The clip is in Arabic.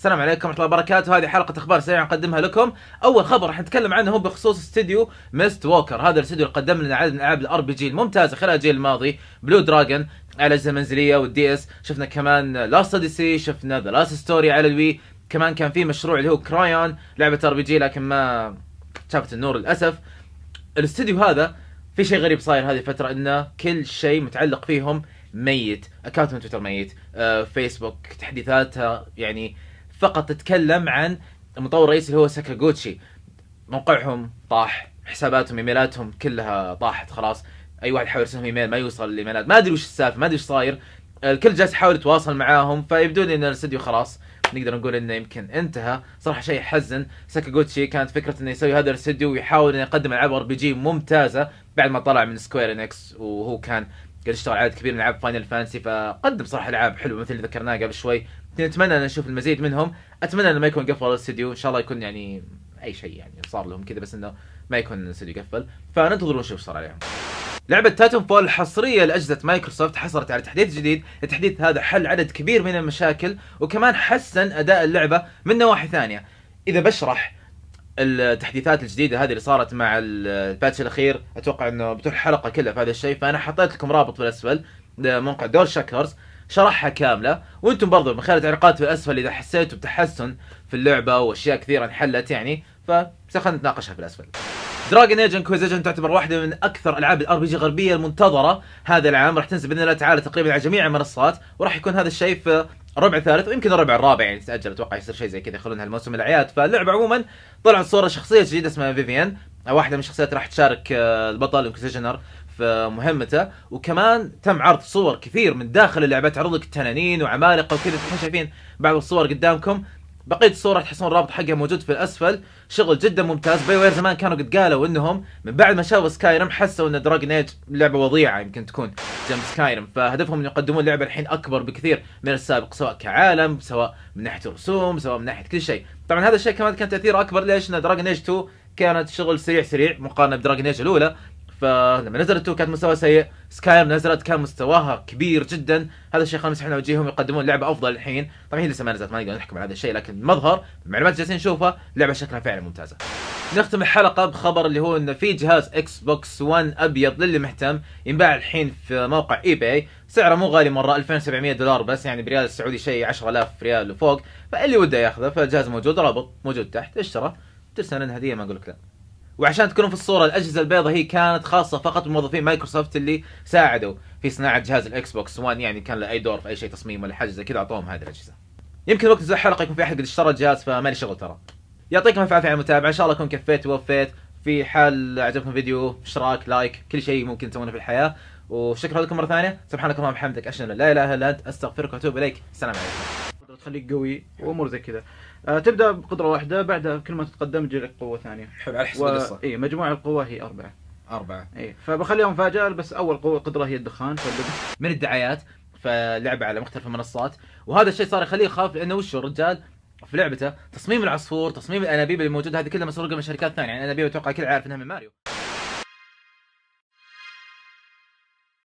السلام عليكم ورحمه الله وبركاته هذه حلقه اخبار سريعه نقدمها لكم اول خبر راح نتكلم عنه هو بخصوص استديو ميست ووكر هذا الاستديو اللي قدم لنا عدد من العاب الار بي جي الممتازه خلال الجيل الماضي بلو دراجون على الاجهزه المنزليه والدي اس شفنا كمان لاست اوديسي شفنا ذا لاست ستوري على الوي كمان كان في مشروع اللي هو كرايون لعبه ار بي جي لكن ما شافت النور للاسف الاستديو هذا في شيء غريب صاير هذه الفتره انه كل شيء متعلق فيهم ميت اكونت من تويتر ميت آه، فيسبوك تحديثاتها يعني فقط تتكلم عن المطور الرئيسي اللي هو ساكاغوتشي موقعهم طاح حساباتهم ايميلاتهم كلها طاحت خلاص اي واحد يحاول يرسلهم ايميل ما يوصل الايميلات ما ادري وش السالفه ما ادري وش صاير الكل جالس يحاول يتواصل معاهم فيبدو لي ان الاستديو خلاص نقدر نقول انه يمكن انتهى صراحه شيء يحزن ساكاغوتشي كانت فكره انه يسوي هذا الاستديو ويحاول انه يقدم العاب ار بي جي ممتازه بعد ما طلع من سكوير انكس وهو كان قد يشتغل عدد كبير من العاب فاينل فانسي فقدم صراحه العاب حلوه مثل اللي ذكرناها قبل شوي نتمنى ان نشوف المزيد منهم اتمنى انه ما يكون قفل الاستديو ان شاء الله يكون يعني اي شيء يعني صار لهم كذا بس انه ما يكون الاستديو قفل فننتظر ونشوف صار عليهم لعبة تاتون فول الحصرية لأجهزة مايكروسوفت حصلت على تحديث جديد، التحديث هذا حل عدد كبير من المشاكل وكمان حسن أداء اللعبة من نواحي ثانية. إذا بشرح التحديثات الجديدة هذه اللي صارت مع الباتش الأخير، أتوقع إنه بتروح حلقة كلها في هذا الشيء، فأنا حطيت لكم رابط بالأسفل لموقع دول شاكرز، شرحها كامله وانتم برضو من خلال التعليقات في الاسفل اذا حسيتوا بتحسن في اللعبه واشياء كثيره انحلت يعني فخلنا نتناقشها في الاسفل دراجن ايج انكويزيشن تعتبر واحده من اكثر العاب الار بي جي غربيه المنتظره هذا العام راح تنزل باذن الله تعالى تقريبا على جميع المنصات وراح يكون هذا الشيء في الربع الثالث ويمكن الربع الرابع يعني تاجل اتوقع يصير شيء زي كذا يخلونها الموسم الاعياد فاللعبه عموما طلعت صوره شخصيه جديده اسمها فيفيان واحده من الشخصيات راح تشارك آه، البطل انكسيشنر في مهمته وكمان تم عرض صور كثير من داخل اللعبه تعرض لك تنانين وعمالقه وكذا تكون شايفين بعض الصور قدامكم بقيه الصور راح تحصلون الرابط حقها موجود في الاسفل شغل جدا ممتاز باي وير زمان كانوا قد قالوا انهم من بعد ما شافوا سكايرم حسوا ان دراجن ايج لعبه وضيعه يمكن تكون جنب سكايرم فهدفهم ان يقدمون لعبه الحين اكبر بكثير من السابق سواء كعالم سواء من ناحيه الرسوم سواء من ناحيه كل شيء طبعا هذا الشيء كمان كان تاثيره اكبر ليش؟ ان دراجن ايج 2 كانت شغل سريع سريع مقارنه بدراجن ايج الاولى فلما نزلت تو كانت مستوى سيء سكايم نزلت كان مستواها كبير جدا هذا الشيء خلنا مسحنا وجيههم يقدمون لعبه افضل الحين طبعا هي لسه ما نزلت ما نقدر نحكم على هذا الشيء لكن المظهر المعلومات جالسين نشوفها لعبه شكلها فعلا ممتازه نختم الحلقة بخبر اللي هو انه في جهاز اكس بوكس 1 ابيض للي مهتم ينباع الحين في موقع اي باي سعره مو غالي مرة 2700 دولار بس يعني بريال السعودي شيء 10000 ريال وفوق فاللي وده ياخذه فالجهاز موجود رابط موجود تحت اشتره ترسل لنا هديه ما اقول لك لا وعشان تكونوا في الصوره الاجهزه البيضاء هي كانت خاصه فقط بموظفين مايكروسوفت اللي ساعدوا في صناعه جهاز الاكس بوكس 1 يعني كان له اي دور في اي شيء تصميم ولا حاجه زي كذا اعطوهم هذه الاجهزه يمكن وقت زي الحلقه يكون في احد قد اشترى الجهاز فما لي شغل ترى يعطيكم الف عافيه على المتابعه ان شاء الله اكون كفيت ووفيت في حال عجبكم الفيديو اشتراك لايك كل شيء ممكن تسوونه في الحياه وشكرا لكم مره ثانيه سبحانك اللهم وبحمدك اشهد ان لا اله الا انت استغفرك واتوب اليك السلام عليكم قدره تخليك قوي وامور زي كذا آه تبدا بقدره واحده بعدها كل ما تتقدم تجي لك قوه ثانيه حلو على حسب و... القصه اي مجموع القوه هي اربعه اربعه اي فبخليها مفاجاه بس اول قوه قدره هي الدخان فاللي... من الدعايات فلعبه على مختلف المنصات وهذا الشيء صار يخليه يخاف لانه وش الرجال في لعبته تصميم العصفور تصميم الانابيب اللي موجوده هذه كلها مسروقه من شركات ثانيه يعني الانابيب اتوقع الكل عارف انها من ماريو